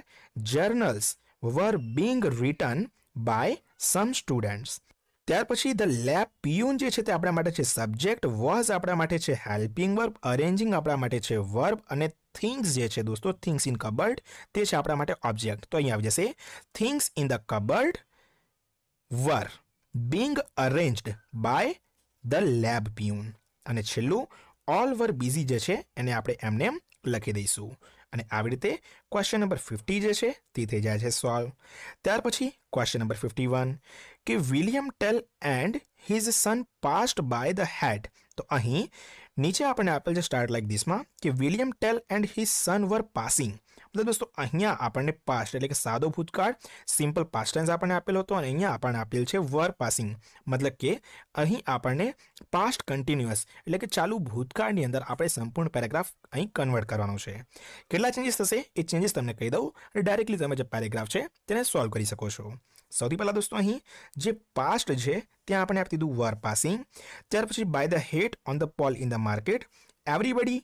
journals were being written by some students ત્યાર પછી ધ લેબ પિયુન જે છે તે આપણા માટે છે સબ્જેક્ટ વોઝ આપણા માટે છે હેલ્પિંગ વર્બ અરેન્જિંગ આપણા માટે છે વર્બ અને થિંગ્સ જે છે દોસ્તો થિંગ્સ ઇન કબર્ડ તે છે આપણા માટે ઓબ્જેક્ટ તો અહીંયા આવી જશે things in the cupboard were being arranged by the lab peon અને છેલ્લું ઓલ વર બિઝી જે છે એને આપણે એમને લખી દઈશું અને આવી રીતે ક્વેશ્ચન નંબર ફિફ્ટી જે છે તે થઈ જાય છે સોલ્વ ત્યાર પછી ક્વેશ્ચન નંબર ફિફ્ટી વન કે William Tell and his son passed by the head તો અહીં નીચે આપણને આપેલ છે સ્ટાર્ટ લાઇક ધીસમાં કે William Tell and his son were passing મતલબ દોસ્તો અહીંયા આપણને પાસ્ટ એટલે કે સાદો ભૂતકાળ સિમ્પલ પાસ્ટ ટેન્સ આપણને આપેલો હતો અને અહીંયા આપણને આપેલ છે વર પાસિંગ મતલબ કે અહીં આપણને પાસ્ટ કન્ટિન્યુઅસ એટલે કે ચાલુ ભૂતકાળની અંદર આપણે સંપૂર્ણ પેરેગ્રાફ અહીં કન્વર્ટ કરવાનો છે કેટલા ચેન્જીસ થશે એ ચેન્જીસ તમને કહી દઉં અને ડાયરેક્ટલી તમે જે પેરેગ્રાફ છે તેને સોલ્વ કરી શકો છો सौ पहला दोस्तों अँ जो पास्ट है त्या अपने आप दीद वर पासिंग त्यार by the hat on the pole in the market everybody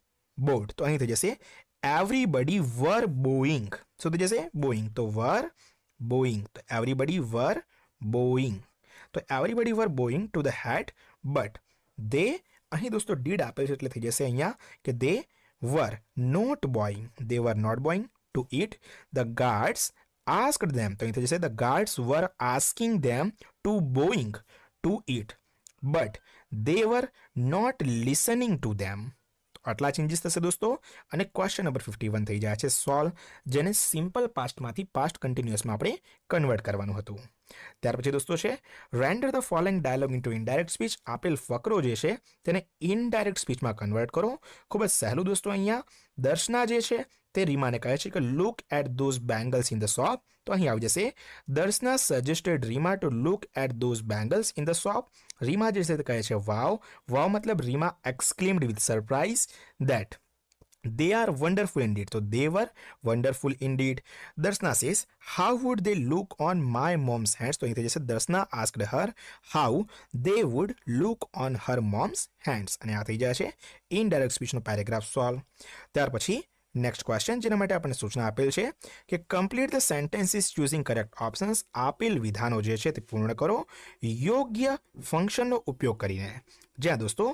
bowed तो अँ थी तो जैसे एवरीबडी वर बोइंग शू थी तो जैसे बोइंग तो वर बोइंग तो एवरीबडी वर बोइंग तो everybody were bowing to the hat but they अँ दोस्तों डीड आप जैसे अँ के they were not bowing they were not bowing to eat the guards asked them તો અહીંથી જશે the guards were asking them to bowing to eat but they were not listening to them આટલા changes થશે દોસ્તો અને question number fifty one થઈ જાય છે સોલ્વ જેને સિમ્પલ પાસ્ટમાંથી પાસ્ટ કન્ટિન્યુઅસમાં આપણે કન્વર્ટ કરવાનું હતું ત્યાર પછી દોસ્તો છે render the following dialogue into indirect speech આપેલ ફકરો જે છે તેને ઇનડાયરેક્ટ સ્પીચમાં કન્વર્ટ કરો ખૂબ જ સહેલું દોસ્તો અહીંયા દર્શના જે છે તે રીમાને કહે છે કે look at those bangles in the shop તો અહીં આવી જશે Darshana suggested Rima to look at those bangles in the shop Rima જે છે તે કહે છે વાવ વાવ મતલબ Rima exclaimed with surprise that they are wonderful indeed so they were wonderful indeed darshna says how would they look on my mom's hands so jaise darshna asked her how they would look on her mom's hands અને આ થઈ જશે indirect સ્પીચનો paragraph solve ત્યાર પછી next question જેના માટે આપણને સૂચના આપેલ છે કે complete the sentences choosing correct options આપેલ વિધાનો જે છે તે પૂર્ણ કરો યોગ્ય ફંક્શનનો ઉપયોગ કરીને જ્યાં દોસ્તો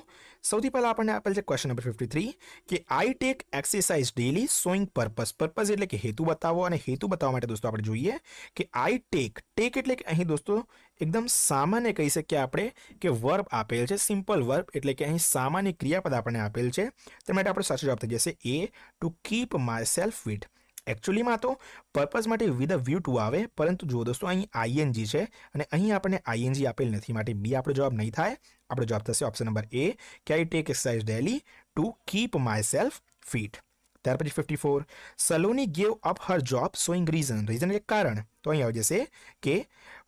સૌથી પહેલાં આપણને આપેલ છે ક્વેશ્ચન નંબર ફિફ્ટી થ્રી કે I take exercise daily showing purpose purpose એટલે કે હેતુ બતાવો અને હેતુ બતાવવા માટે દોસ્તો આપણે જોઈએ કે આઈ ટેક ટેક એટલે કે અહીં દોસ્તો એકદમ સામાન્ય કઈ શકે કે આપણે કે વર્બ આપેલ છે સિમ્પલ વર્બ એટલે કે અહીં સામાન્ય ક્રિયાપદ આપણને આપેલ છે તો મેટ આપણે સાચો જવાબ થઈ જશે A to keep myself fit actually માં તો परपज માટે વિથ ધ વ્યુ ટુ આવે પરંતુ જો દોસ્તો અહીં આઈએનજી છે અને અહીં આપણે આઈએનજી આપેલ નથી માટે B આપણો જવાબ નહીં થાય આપણો જવાબ થશે ઓપ્શન નંબર A કે I take exercise daily to keep myself fit ત્યાર પછી 54 Saloni gave up her job showing reason reason એટલે કારણ તો અહીં હોય જશે કે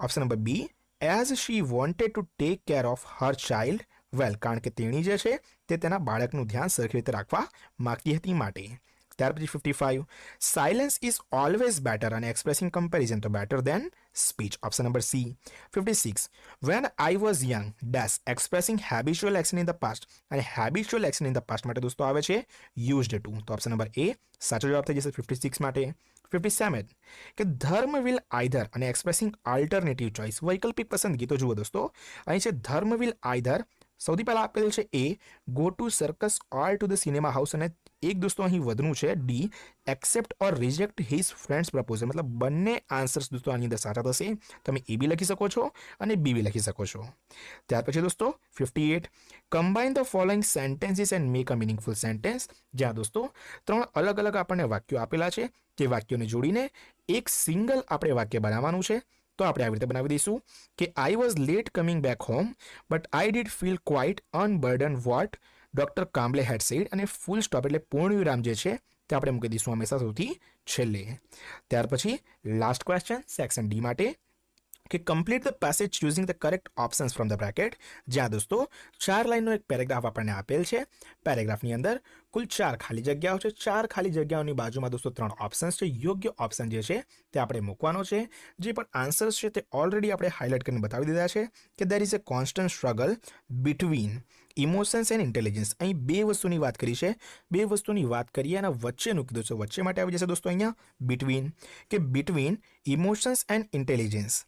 option number B as she wanted to take care of her child well કારણ કે તેણી જે છે તે તેના બાળકનું ધ્યાન સરખી રીતે રાખવા માગતી હતી માટે ત્યાર પછી fifty five silence is always better અને એક્સપ્રેસિંગ કમ્પેરિઝન તો better than speech option number C fifty six when I was young ડેસ expressing habitual action in the past અને habitual action in the past માટે દોસ્તો આવે છે used to તો option number A સાચો જવાબ થઈ જશે ફિફ્ટી સિક્સ માટે ફિફ્ટી સેવન કે ધર્મ વિલ આઈધર અને એક્સપ્રેસિંગ આલ્ટરનેટિવ ચોઇસ વૈકલ્પિક પસંદગી તો જુઓ દોસ્તો અહીં છે ધર્મ વિલ આઈધર સૌથી પહેલાં આપેલું છે એ go to circus or to the cinema house અને એક દોસ્તો અહીં વધનું છે ડી accept or reject his friend's proposal મતલબ બંને આન્સર્સ દોસ્તો આની અંદર સાચા થશે તમે એ બી લખી શકો છો અને બી બી લખી શકો છો ત્યાર પછી દોસ્તો fifty eight combine the following sentences and make a meaningful sentence જ્યાં દોસ્તો ત્રણ અલગ અલગ આપણને વાક્યો આપેલા છે તે વાક્યોને જોડીને એક સિંગલ આપણે વાક્ય બનાવવાનું છે તો આપણે આવી રીતે બનાવી દઈશું કે I was late coming back home but I did feel quite unburden what doctor Kamble had said અને ફૂલ સ્ટોપ એટલે પૂર્ણ વિરામ જે છે તે આપણે મૂકી દઈશું હંમેશા સૌથી છેલ્લે ત્યાર પછી લાસ્ટ ક્વેશ્ચન સેક્શન ડી માટે કે complete the passage using the correct options from the bracket જ્યાં દોસ્તો ચાર લાઇનનો એક પેરેગ્રાફ આપણને આપેલ છે પેરેગ્રાફની અંદર કુલ ચાર ખાલી જગ્યાઓ છે ચાર ખાલી જગ્યાઓની બાજુમાં દોસ્તો ત્રણ ઓપ્શન્સ છે યોગ્ય ઓપ્શન જે છે તે આપણે મૂકવાનો છે જે પણ આન્સર્સ છે તે ઓલરેડી આપણે હાઇલાઇટ કરીને બતાવી દીધા છે કે there is a constant struggle between emotions and intelligence uh बस्तु की बात करी है बे वस्तु की बात करिए वच्चे कीधु से वच्चे आ जाए दोस्तों अँ बिट्वीन के between emotions and intelligence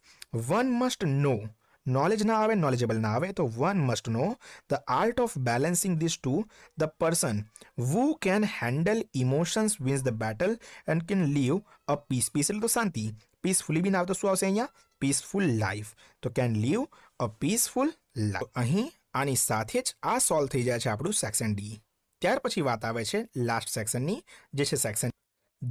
one must know knowledge ना आए नॉलेजेबल ना आए तो one must know the art of balancing this to the person who can handle emotions wins the battle and can live a peace peaceful तो शांति peacefully भी ना तो शू आ पीसफुल लाइफ तो can live a peaceful life uh ની સાથે જ આ સોલ્વ થઈ જાય છે આપણો સેક્શન ડી ત્યાર પછી વાત આવે છે લાસ્ટ સેક્શનની જે છે સેક્શન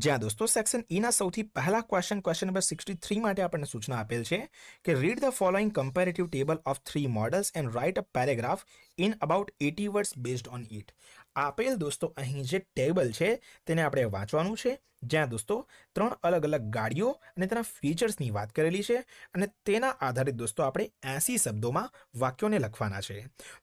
જ્યા દોસ્તો સેક્શન ઈ ના સૌથી પહેલો ક્વેશ્ચન ક્વેશ્ચન નંબર 63 માટે આપણને સૂચના આપેલ છે કે read the following comparative table of 3 models and write a paragraph in about 80 words based on it આ પેલ દોસ્તો અહીં જે ટેબલ છે તેને આપણે વાંચવાનું છે જ્યાં દોસ્તો ત્રણ અલગ અલગ ગાડીઓ અને તેના ફીચર્સની વાત કરેલી છે અને તેના આધારિત દોસ્તો આપણે 80 શબ્દોમાં વાક્યોને લખવાના છે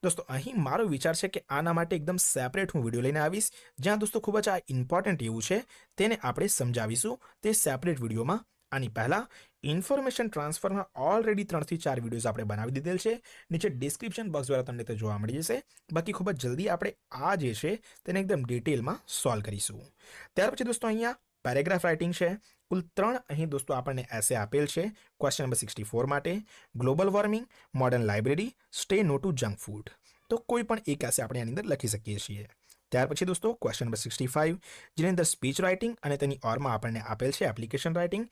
દોસ્તો અહીં મારો વિચાર છે કે આના માટે એકદમ સેપરેટ હું વિડિયો લઈને આવીશ જ્યાં દોસ્તો ખૂબ જ ઇમ્પોર્ટન્ટ એવું છે તેને આપણે સમજાવીશું તે સેપરેટ વિડિયોમાં આની પહેલા ઇન્ફોર્મેશન ટ્રાન્સફોર્મર આલરેડી 3 થી 4 વિડીયોસ આપણે બનાવી દી テル છે નીચે ડિસ્ક્રિપ્શન બોક્સ દ્વારા તમને તો જોવા મળી જશે બાકી ખૂબ જલ્દી આપણે આ જે છે તેને एकदम ડીટેલમાં સોલ્વ કરીશું ત્યાર પછી દોસ્તો અહીંયા પેરેગ્રાફ રાઈટિંગ છે કુલ ત્રણ અહીં દોસ્તો આપણને ऐसे આપેલ છે ક્વેશ્ચન નંબર 64 માટે global warming modern library say no to junk food તો કોઈ પણ એક આસે આપણે આની અંદર લખી સકીએ છીએ ત્યાર પછી દોસ્તો question number 65 Jinendra speech writing અને તેની ઓર માં આપણે આપેલ છે એપ્લિકેશન રાઇટિંગ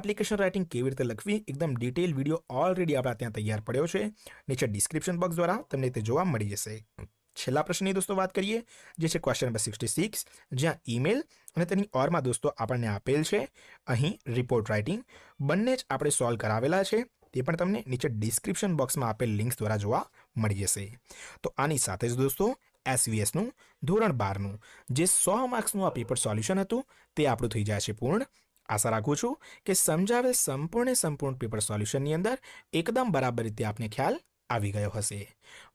એપ્લિકેશન રાઇટિંગ કે વિરતે લખવી એકદમ ડિટેલ વિડિયો ઓલરેડી આપાતે તૈયાર પડ્યો છે નીચે ડિસ્ક્રિપ્શન બોક્સ દ્વારા તમને તે જોવા મળી જશે છેલ્લો પ્રશ્ન એ દોસ્તો વાત કરીએ જે છે ક્વેશ્ચન નંબર 66 જ્યાં ઈમેલ અને તેની ઓર માં દોસ્તો આપણને આપેલ છે અહી રિપોર્ટ રાઇટિંગ બન્ને જ આપણે સોલ્વ કરાવેલા છે તે પણ તમને નીચે ડિસ્ક્રિપ્શન બોક્સ માં આપેલ લિંક્સ દ્વારા જોવા મળી જશે તો આની સાથે જ દોસ્તો એસવીએસનું ધોરણ બારનું જે સો માર્ક્સનું આ પેપર સોલ્યુશન હતું તે આપણું થઈ જાય છે પૂર્ણ આશા રાખું છું કે સમજાવેલ સંપૂર્ણ સંપૂર્ણ પેપર સોલ્યુશનની અંદર એકદમ બરાબર રીતે આપને ખ્યાલ આવી ગયો હશે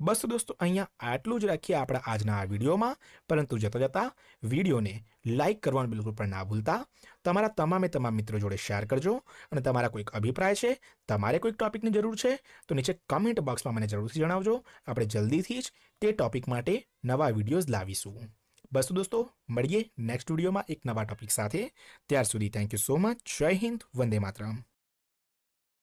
બસ દોસ્તો અહીંયા આટલું જ રાખીએ આપણા આજના આ વિડીયોમાં પરંતુ જતાં જતાં વિડીયોને લાઇક કરવાનું બિલકુલ પણ ના ભૂલતા તમારા તમામે તમામ મિત્રો જોડે શેર કરજો અને તમારા કોઈક અભિપ્રાય છે તમારે કોઈક ટોપિકની જરૂર છે તો નીચે કમેન્ટ બોક્સમાં મને જરૂરથી જણાવજો આપણે જલ્દીથી જ તે ટોપિક માટે નવા વિડીયોઝ લાવીશું બસ દોસ્તો મળીએ નેક્સ્ટ વિડીયોમાં એક નવા ટોપિક સાથે ત્યાર સુધી થેન્ક યુ સો મચ જય હિન્દ વંદે માતરમ